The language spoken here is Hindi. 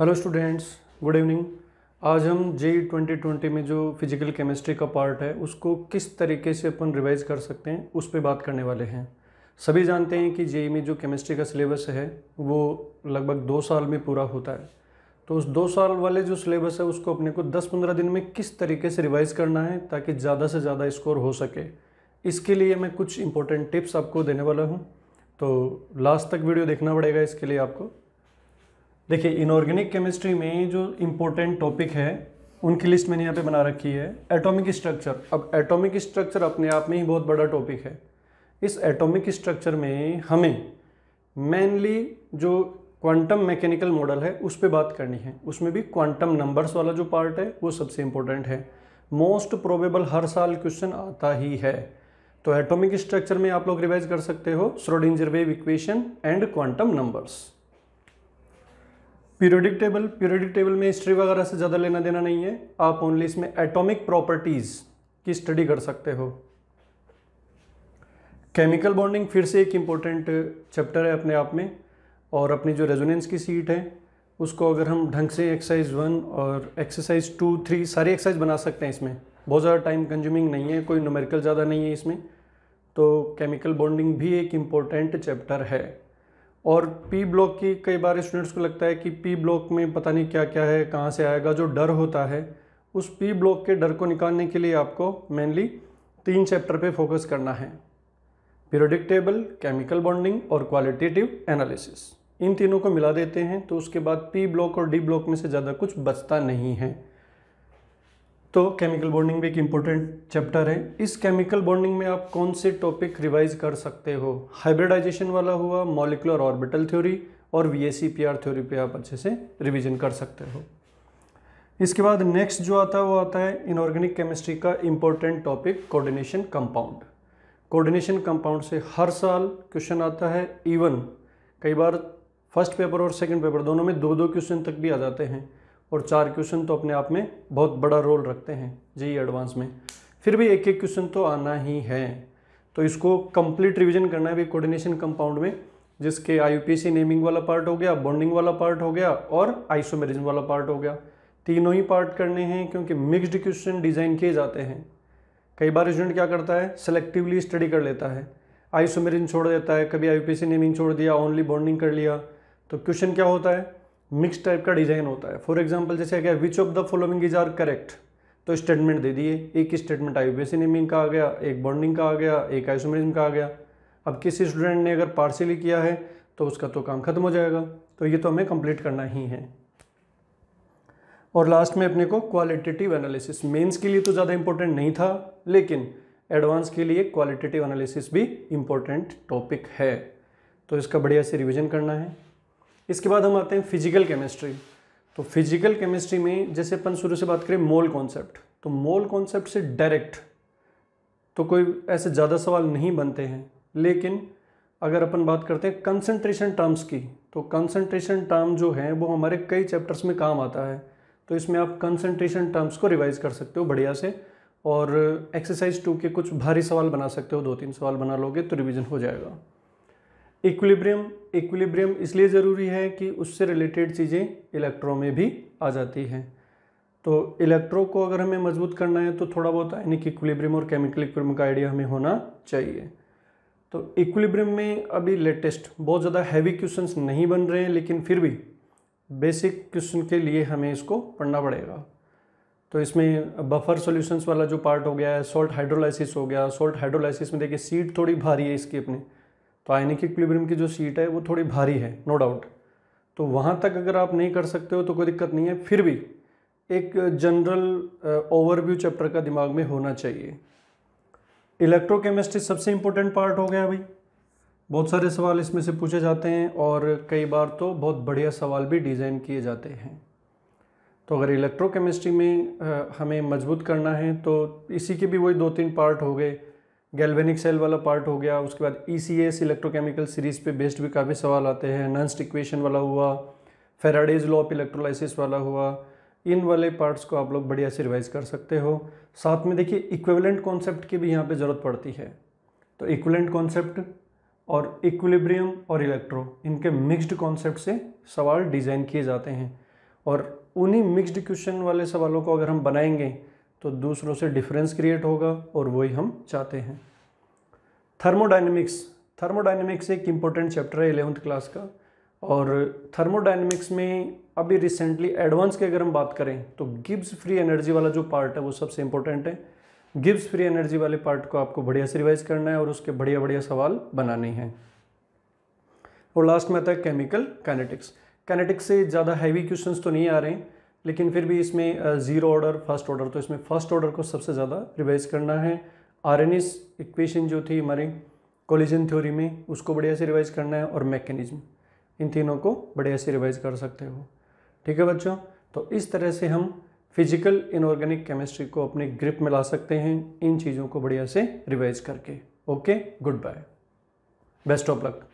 हेलो स्टूडेंट्स गुड इवनिंग आज हम जे ट्वेंटी ट्वेंटी में जो फिजिकल केमिस्ट्री का पार्ट है उसको किस तरीके से अपन रिवाइज कर सकते हैं उस पर बात करने वाले हैं सभी जानते हैं कि जे e में जो केमिस्ट्री का सिलेबस है वो लगभग दो साल में पूरा होता है तो उस दो साल वाले जो सिलेबस है उसको अपने को दस पंद्रह दिन में किस तरीके से रिवाइज़ करना है ताकि ज़्यादा से ज़्यादा स्कोर हो सके इसके लिए मैं कुछ इंपॉर्टेंट टिप्स आपको देने वाला हूँ तो लास्ट तक वीडियो देखना पड़ेगा इसके लिए आपको देखिए इनऑर्गेनिक केमिस्ट्री में जो इम्पोर्टेंट टॉपिक है उनकी लिस्ट मैंने यहाँ पे बना रखी है एटॉमिक स्ट्रक्चर अब एटॉमिक स्ट्रक्चर अपने आप में ही बहुत बड़ा टॉपिक है इस एटॉमिक स्ट्रक्चर में हमें मेनली जो क्वांटम मैकेनिकल मॉडल है उस पर बात करनी है उसमें भी क्वांटम नंबर्स वाला जो पार्ट है वो सबसे इम्पोर्टेंट है मोस्ट प्रोबेबल हर साल क्वेश्चन आता ही है तो एटॉमिक स्ट्रक्चर में आप लोग रिवाइज कर सकते हो Schrodinger wave equation and quantum numbers periodic table periodic table में हिस्ट्री वगैरह से ज़्यादा लेना देना नहीं है आप ओनली इसमें एटॉमिक प्रॉपर्टीज़ की स्टडी कर सकते हो केमिकल बॉन्डिंग फिर से एक इम्पोर्टेंट चैप्टर है अपने आप में और अपनी जो रेजोनेंस की सीट है उसको अगर हम ढंग से एक्सरसाइज वन और एक्सरसाइज टू थ्री सारी एक्सरसाइज बना सकते हैं इसमें बहुत ज़्यादा टाइम कंज्यूमिंग नहीं है कोई नोमेरिकल ज़्यादा नहीं है इसमें तो केमिकल बॉन्डिंग भी एक इम्पोर्टेंट चैप्टर है और पी ब्लॉक की कई बार स्टूडेंट्स को लगता है कि पी ब्लॉक में पता नहीं क्या क्या है कहाँ से आएगा जो डर होता है उस पी ब्लॉक के डर को निकालने के लिए आपको मेनली तीन चैप्टर पे फोकस करना है पीरियडिक टेबल केमिकल बॉन्डिंग और क्वालिटेटिव एनालिसिस इन तीनों को मिला देते हैं तो उसके बाद पी ब्लॉक और डी ब्लॉक में से ज़्यादा कुछ बचता नहीं है तो केमिकल बॉन्डिंग भी एक इम्पोर्टेंट चैप्टर है इस केमिकल बॉन्डिंग में आप कौन से टॉपिक रिवाइज कर सकते हो हाइब्रिडाइजेशन वाला हुआ मॉलिकुलर ऑर्बिटल थ्योरी और वी एस थ्योरी पे आप अच्छे से रिवीजन कर सकते हो इसके बाद नेक्स्ट जो आता है वो आता है इनऑर्गेनिक केमिस्ट्री का important topic coordination compound coordination compound से हर साल क्वेश्चन आता है इवन कई बार फर्स्ट पेपर और सेकंड पेपर दोनों में दो दो क्वेश्चन तक भी आ जाते हैं और चार क्वेश्चन तो अपने आप में बहुत बड़ा रोल रखते हैं जी एडवांस में फिर भी एक एक क्वेश्चन तो आना ही है तो इसको कंप्लीट रिवीजन करना है भी कोऑर्डिनेशन कंपाउंड में जिसके आई नेमिंग वाला पार्ट हो गया बॉन्डिंग वाला पार्ट हो गया और आइसोमेरिज्म वाला पार्ट हो गया तीनों ही पार्ट करने हैं क्योंकि मिक्स्ड क्वेश्चन डिज़ाइन किए जाते हैं कई बार स्टूडेंट क्या करता है सेलेक्टिवली स्टडी कर लेता है आइसोमेरिज्म छोड़ देता है कभी आई नेमिंग छोड़ दिया ओनली बॉन्डिंग कर लिया तो क्वेश्चन क्या होता है मिक्स टाइप का डिजाइन होता है फॉर एग्जाम्पल जैसे क्या which of the following is are correct तो स्टेटमेंट दे दिए एक स्टेटमेंट आई नेमिंग का आ गया एक बॉन्डिंग का आ गया एक आइसोमेरिज्म का आ गया अब किसी स्टूडेंट ने अगर पार्सली किया है तो उसका तो काम खत्म हो जाएगा तो ये तो हमें कंप्लीट करना ही है और लास्ट में अपने को क्वालिटेटिव एनालिसिस मेंस के लिए तो ज़्यादा इंपॉर्टेंट नहीं था लेकिन एडवांस के लिए क्वालिटेटिव एनालिसिस भी इम्पोर्टेंट टॉपिक है तो इसका बढ़िया से रिविजन करना है इसके बाद हम आते हैं फिजिकल केमिस्ट्री तो फिजिकल केमिस्ट्री में जैसे अपन शुरू से बात करें मोल कॉन्सेप्ट तो मोल कॉन्सेप्ट से डायरेक्ट तो कोई ऐसे ज़्यादा सवाल नहीं बनते हैं लेकिन अगर अपन बात करते हैं कंसनट्रेशन टर्म्स की तो कंसनट्रेशन टर्म जो है वो हमारे कई चैप्टर्स में काम आता है तो इसमें आप कंसनट्रेशन टर्म्स को रिवाइज कर सकते हो बढ़िया से और एक्सरसाइज टू के कुछ भारी सवाल बना सकते हो दो तीन सवाल बना लोगे तो रिविज़न हो जाएगा इक्विलिब्रियम इक्विलिब्रियम इसलिए ज़रूरी है कि उससे रिलेटेड चीज़ें इलेक्ट्रो में भी आ जाती हैं तो इलेक्ट्रो को अगर हमें मजबूत करना है तो थोड़ा बहुत आयनिक इक्विलिब्रियम और केमिकल इक्विलिब्रियम का आइडिया हमें होना चाहिए तो इक्विलिब्रियम में अभी लेटेस्ट बहुत ज़्यादा हैवी क्वेश्चन नहीं बन रहे हैं लेकिन फिर भी बेसिक क्वेश्चन के लिए हमें इसको पढ़ना पड़ेगा तो इसमें बफर सॉल्यूशंस वाला जो पार्ट हो गया है सॉल्ट हाइड्रोलाइसिस हो गया सॉल्ट हाइड्रोलाइसिस में देखिए सीट थोड़ी भारी है इसकी अपनी तो आयनिक इक्विलिब्रियम की जो सीट है वो थोड़ी भारी है नो डाउट तो वहाँ तक अगर आप नहीं कर सकते हो तो कोई दिक्कत नहीं है फिर भी एक जनरल ओवरव्यू चैप्टर का दिमाग में होना चाहिए इलेक्ट्रोकेमिस्ट्री सबसे इम्पोर्टेंट पार्ट हो गया भाई बहुत सारे सवाल इसमें से पूछे जाते हैं और कई बार तो बहुत बढ़िया सवाल भी डिज़ाइन किए जाते हैं तो अगर इलेक्ट्रोकेमिस्ट्री में uh, हमें मजबूत करना है तो इसी के भी वही दो तीन पार्ट हो गए गैल्वेनिक सेल वाला पार्ट हो गया उसके बाद E C S electrochemical series पे बेस्ड भी काफ़ी सवाल आते हैं नंस्ट इक्वेशन वाला हुआ फेराडेज लॉ ऑफ इलेक्ट्रोलाइसिस वाला हुआ इन वाले पार्ट्स को आप लोग बढ़िया से रिवाइज कर सकते हो साथ में देखिए इक्विवेलेंट कॉन्सेप्ट की भी यहाँ पे ज़रूरत पड़ती है तो इक्वलेंट कॉन्सेप्ट और इक्विलिब्रियम और इलेक्ट्रो इनके मिक्स्ड कॉन्सेप्ट से सवाल डिज़ाइन किए जाते हैं और उन्हीं मिक्स्ड क्वेश्चन वाले सवालों को अगर हम बनाएंगे तो दूसरों से डिफरेंस क्रिएट होगा और वही हम चाहते हैं थर्मोडाइनमिक्स थर्मोडाइनमिक्स एक इम्पोर्टेंट चैप्टर है एलेवंथ क्लास का और थर्मोडाइनमिक्स में अभी रिसेंटली एडवांस की अगर हम बात करें तो गिब्स फ्री एनर्जी वाला जो पार्ट है वो सबसे इम्पोर्टेंट है गिब्स फ्री एनर्जी वाले पार्ट को आपको बढ़िया से रिवाइज करना है और उसके बढ़िया बढ़िया सवाल बनाने हैं और लास्ट में आता है केमिकल कैनेटिक्स कैनेटिक्स से ज़्यादा हैवी क्वेश्चंस तो नहीं आ रहे हैं लेकिन फिर भी इसमें ज़ीरो ऑर्डर फर्स्ट ऑर्डर तो इसमें फर्स्ट ऑर्डर को सबसे ज़्यादा रिवाइज करना है आर एन एस इक्वेशन जो थी हमारी कोलिजन थ्योरी में उसको बढ़िया से रिवाइज करना है और मैकेनिज्म इन तीनों को बढ़िया से रिवाइज कर सकते हो ठीक है बच्चों तो इस तरह से हम फिजिकल इनऑर्गेनिक केमिस्ट्री को अपने ग्रिप में ला सकते हैं इन चीज़ों को बढ़िया से रिवाइज करके okay good bye best of luck